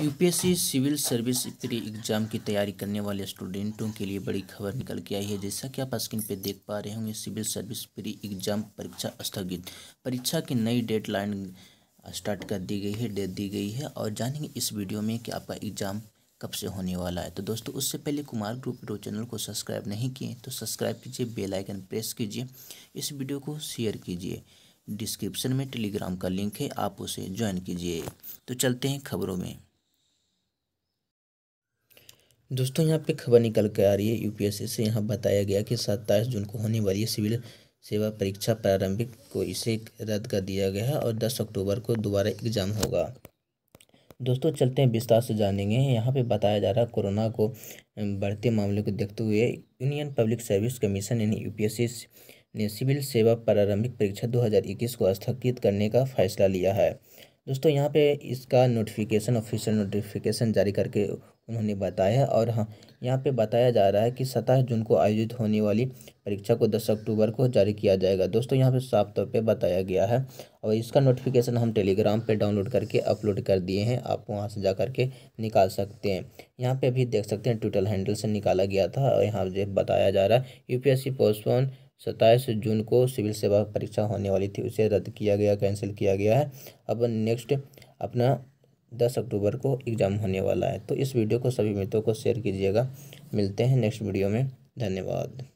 UPSC civil service pre exam की तैयारी करने वाले स्टूडेंटों के लिए बड़ी खबर निकल के आई है जैसा कि आप स्क्रीन पर देख पा रहे होंगे सिविल सर्विस प्री एग्जाम परीक्षा स्थगित परीक्षा की नई डेडलाइन स्टार्ट कर दी गई है डेट दी गई है और जानेंगे इस वीडियो में कि आपका एग्ज़ाम कब से होने वाला है तो दोस्तों उससे पहले कुमार ग्रुप रो चैनल को सब्सक्राइब नहीं किए तो सब्सक्राइब कीजिए बेल आइकन प्रेस कीजिए इस वीडियो को शेयर कीजिए डिस्क्रिप्शन में टेलीग्राम का लिंक है आप उसे ज्वाइन कीजिए तो चलते हैं खबरों में दोस्तों यहाँ पे खबर निकल के आ रही है यूपीएससी से यहाँ बताया गया कि सत्ताईस जून को होने वाली सिविल सेवा परीक्षा प्रारंभिक को इसे रद्द कर दिया गया है और दस अक्टूबर को दोबारा एग्ज़ाम होगा दोस्तों चलते हैं विस्तार से जानेंगे यहाँ पे बताया जा रहा है कोरोना को बढ़ते मामले को देखते हुए यूनियन पब्लिक सर्विस कमीशन यानी यूपीएससी ने सिविल सेवा प्रारंभिक परीक्षा 2021 को स्थगित करने का फैसला लिया है दोस्तों यहाँ पे इसका नोटिफिकेशन ऑफिशियल नोटिफिकेशन जारी करके उन्होंने बताया और हाँ यहाँ पे बताया जा रहा है कि सत्ताईस जून को आयोजित होने वाली परीक्षा को दस अक्टूबर को जारी किया जाएगा दोस्तों यहाँ पे साफ तौर पे बताया गया है और इसका नोटिफिकेशन हम टेलीग्राम पे डाउनलोड करके अपलोड कर दिए हैं आप वहाँ से जा करके निकाल सकते हैं यहाँ पे भी देख सकते हैं ट्विटर हैंडल से निकाला गया था और यहाँ बताया जा रहा है यू पी पोस्टपोन सत्ताईस जून को सिविल सेवा परीक्षा होने वाली थी उसे रद्द किया गया कैंसिल किया गया है अब नेक्स्ट अपना दस अक्टूबर को एग्ज़ाम होने वाला है तो इस वीडियो को सभी मित्रों को शेयर कीजिएगा मिलते हैं नेक्स्ट वीडियो में धन्यवाद